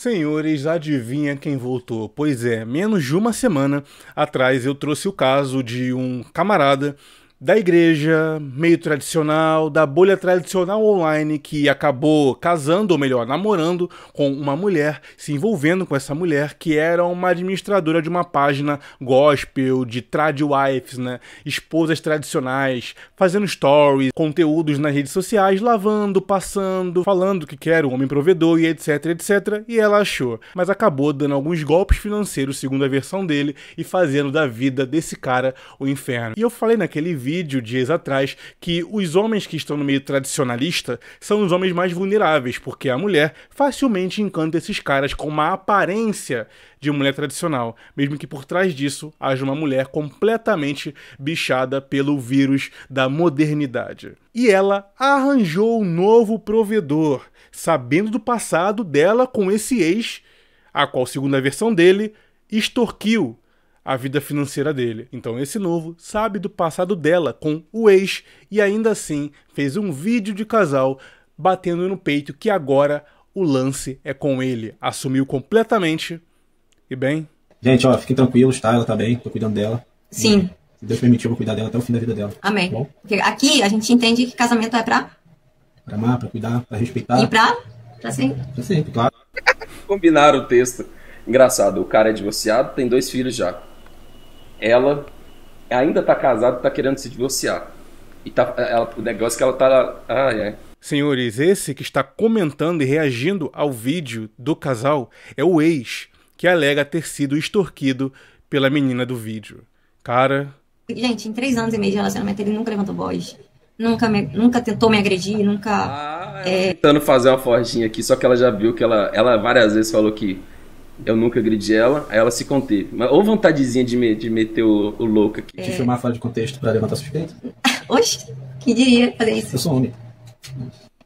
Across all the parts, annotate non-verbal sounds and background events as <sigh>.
Senhores, adivinha quem voltou? Pois é, menos de uma semana atrás eu trouxe o caso de um camarada da igreja, meio tradicional, da bolha tradicional online que acabou casando, ou melhor, namorando com uma mulher, se envolvendo com essa mulher que era uma administradora de uma página gospel, de tradwives, né? Esposas tradicionais, fazendo stories, conteúdos nas redes sociais, lavando, passando, falando que quer um homem provedor e etc, etc. E ela achou, mas acabou dando alguns golpes financeiros, segundo a versão dele, e fazendo da vida desse cara o inferno. E eu falei naquele vídeo vídeo dias atrás que os homens que estão no meio tradicionalista são os homens mais vulneráveis, porque a mulher facilmente encanta esses caras com uma aparência de mulher tradicional, mesmo que por trás disso haja uma mulher completamente bichada pelo vírus da modernidade. E ela arranjou um novo provedor, sabendo do passado dela com esse ex, a qual, segundo a versão dele, extorquiu a vida financeira dele. Então esse novo sabe do passado dela com o ex e ainda assim fez um vídeo de casal batendo no peito que agora o lance é com ele. Assumiu completamente. E bem. Gente, ó, fiquem tranquilos, tá? Ela tá bem, tô cuidando dela. Sim. Se Deus permitir, eu vou cuidar dela até o fim da vida dela. Amém. Tá Porque aqui a gente entende que casamento é pra. Pra amar, pra cuidar, pra respeitar. E pra. Pra sempre. Pra sempre, claro. <laughs> Combinaram o texto. Engraçado, o cara é divorciado, tem dois filhos já ela ainda tá casada, tá querendo se divorciar. E tá, ela, o negócio é que ela tá Ai, ai. Senhores, esse que está comentando e reagindo ao vídeo do casal é o ex, que alega ter sido extorquido pela menina do vídeo. Cara. Gente, em três anos e meio de relacionamento, ele nunca levantou voz. Nunca, me, nunca tentou me agredir, nunca. Ah, é... Tentando fazer uma forjinha aqui, só que ela já viu que ela, ela várias vezes falou que eu nunca agredi ela, aí ela se conteve. Mas, ou vontadezinha de, me, de meter o, o louco aqui. De filmar fora de contexto pra levantar suspeita? <laughs> Oxe, quem diria fazer isso? Eu sou homem.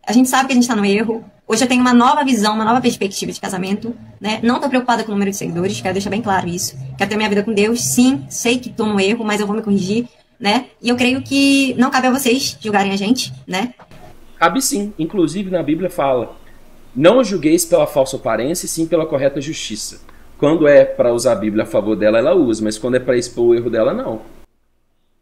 A gente sabe que a gente tá no erro. Hoje eu tenho uma nova visão, uma nova perspectiva de casamento, né? Não tô preocupada com o número de seguidores, quero deixar bem claro isso. Quero ter minha vida com Deus, sim, sei que tô no erro, mas eu vou me corrigir, né? E eu creio que não cabe a vocês julgarem a gente, né? Cabe sim. Inclusive na Bíblia fala não julgueis pela falsa aparência, sim pela correta justiça. Quando é para usar a Bíblia a favor dela, ela usa, mas quando é para expor o erro dela, não.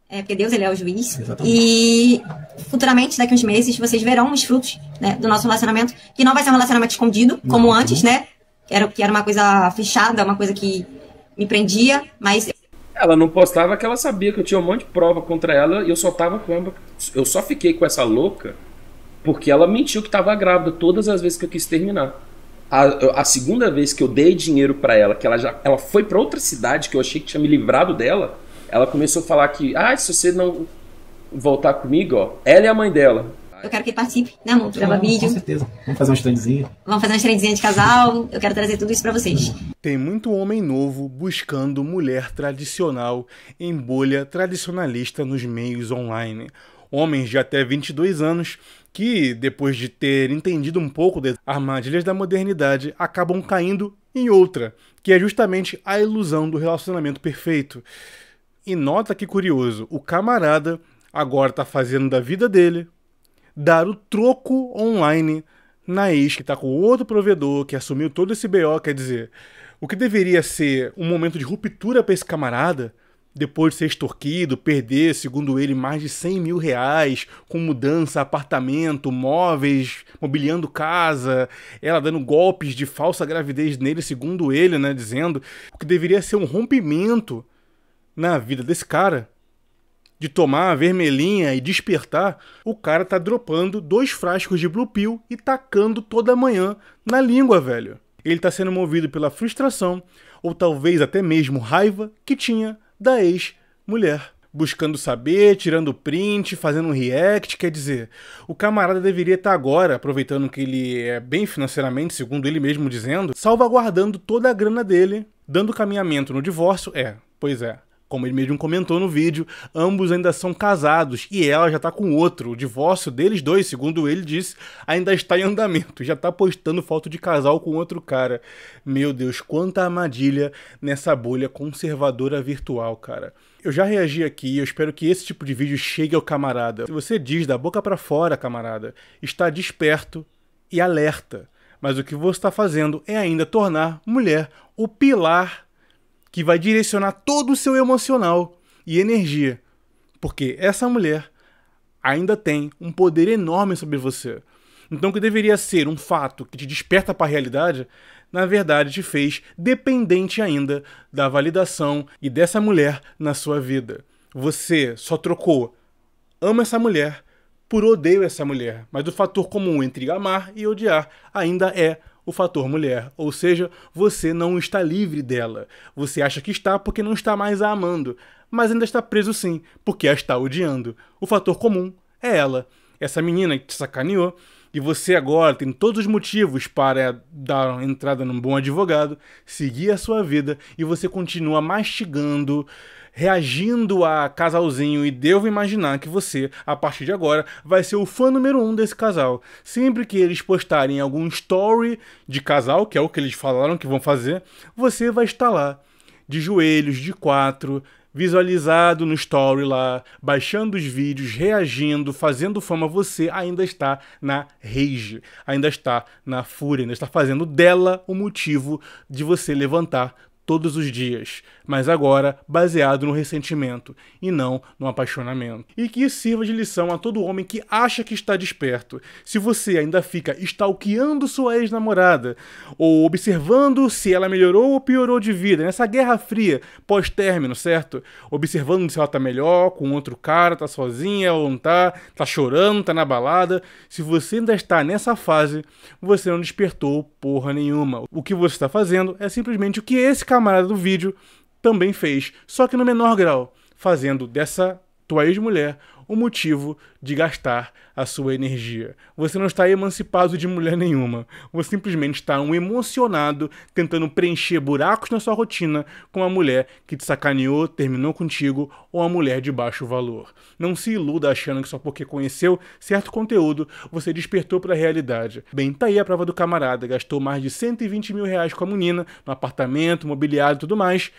É, porque Deus ele é o juiz. Exatamente. E futuramente, daqui a uns meses, vocês verão os frutos né, do nosso relacionamento, que não vai ser um relacionamento escondido, como não, tá antes, né? Que era, que era uma coisa fechada, uma coisa que me prendia, mas. Ela não postava que ela sabia que eu tinha um monte de prova contra ela e eu só tava com ela. Eu só fiquei com essa louca porque ela mentiu que estava grávida todas as vezes que eu quis terminar. A, a segunda vez que eu dei dinheiro para ela, que ela já ela foi para outra cidade que eu achei que tinha me livrado dela, ela começou a falar que, ah, se você não voltar comigo, ó, ela é a mãe dela. Eu quero que ele participe, né, amor? Grava vídeo. Com certeza. Vamos fazer uma standzinha. Vamos fazer uma standzinha de casal. Eu quero trazer tudo isso para vocês. Tem muito homem novo buscando mulher tradicional em bolha tradicionalista nos meios online homens de até 22 anos que, depois de ter entendido um pouco das armadilhas da modernidade, acabam caindo em outra, que é justamente a ilusão do relacionamento perfeito. E nota que curioso, o camarada agora tá fazendo da vida dele dar o troco online na ex que tá com outro provedor, que assumiu todo esse BO, quer dizer, o que deveria ser um momento de ruptura para esse camarada depois de ser extorquido, perder, segundo ele, mais de 100 mil reais com mudança, apartamento, móveis, mobiliando casa, ela dando golpes de falsa gravidez nele, segundo ele, né? Dizendo o que deveria ser um rompimento na vida desse cara de tomar a vermelhinha e despertar, o cara tá dropando dois frascos de Blue Pill e tacando toda manhã na língua, velho. Ele tá sendo movido pela frustração, ou talvez até mesmo raiva, que tinha da ex-mulher. Buscando saber, tirando print, fazendo um react, quer dizer, o camarada deveria estar agora, aproveitando que ele é bem financeiramente, segundo ele mesmo dizendo, salvaguardando toda a grana dele, dando caminhamento no divórcio, é, pois é, como ele mesmo comentou no vídeo, ambos ainda são casados e ela já tá com outro. O divórcio deles dois, segundo ele disse, ainda está em andamento. Já tá postando foto de casal com outro cara. Meu Deus, quanta armadilha nessa bolha conservadora virtual, cara. Eu já reagi aqui, eu espero que esse tipo de vídeo chegue ao camarada. Se você diz da boca para fora, camarada, está desperto e alerta. Mas o que você está fazendo é ainda tornar mulher o pilar que vai direcionar todo o seu emocional e energia. Porque essa mulher ainda tem um poder enorme sobre você. Então, o que deveria ser um fato que te desperta para a realidade, na verdade te fez dependente ainda da validação e dessa mulher na sua vida. Você só trocou ama essa mulher por odeio essa mulher, mas o fator comum entre amar e odiar ainda é o fator mulher, ou seja, você não está livre dela. Você acha que está porque não está mais a amando, mas ainda está preso sim, porque a está odiando. O fator comum é ela. Essa menina que te sacaneou e você agora tem todos os motivos para dar entrada num bom advogado, seguir a sua vida e você continua mastigando, reagindo a casalzinho. E devo imaginar que você, a partir de agora, vai ser o fã número um desse casal. Sempre que eles postarem algum story de casal, que é o que eles falaram que vão fazer, você vai estar lá, de joelhos, de quatro, visualizado no story lá, baixando os vídeos, reagindo, fazendo fama, você ainda está na rage, ainda está na fúria, ainda está fazendo dela o motivo de você levantar todos os dias, mas agora baseado no ressentimento e não no apaixonamento. E que isso sirva de lição a todo homem que acha que está desperto. Se você ainda fica stalkeando sua ex-namorada ou observando se ela melhorou ou piorou de vida, nessa guerra fria pós-término, certo? Observando se ela tá melhor, com outro cara, tá sozinha ou não tá, tá chorando, tá na balada. Se você ainda está nessa fase, você não despertou porra nenhuma. O que você está fazendo é simplesmente o que esse cara camarada do vídeo também fez, só que no menor grau, fazendo dessa tua ex-mulher o motivo de gastar a sua energia. Você não está emancipado de mulher nenhuma. Você simplesmente está um emocionado tentando preencher buracos na sua rotina com a mulher que te sacaneou, terminou contigo ou a mulher de baixo valor. Não se iluda achando que só porque conheceu certo conteúdo você despertou para a realidade. Bem, tá aí a prova do camarada. Gastou mais de 120 mil reais com a menina, no apartamento, mobiliário e tudo mais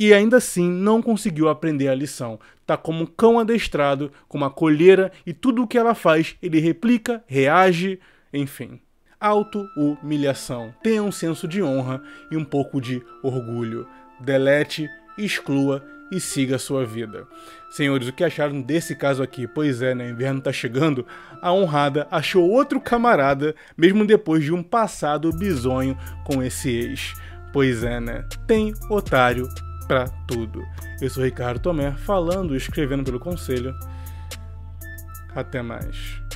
e ainda assim não conseguiu aprender a lição. Tá como um cão adestrado, com uma colheira e tudo o que ela faz ele replica, reage, enfim. Auto-humilhação. Tenha um senso de honra e um pouco de orgulho. Delete, exclua e siga a sua vida. Senhores, o que acharam desse caso aqui? Pois é, né? Inverno tá chegando. A honrada achou outro camarada, mesmo depois de um passado bizonho com esse ex. Pois é, né? Tem otário para tudo. Eu sou Ricardo Tomé, falando e escrevendo pelo Conselho. Até mais.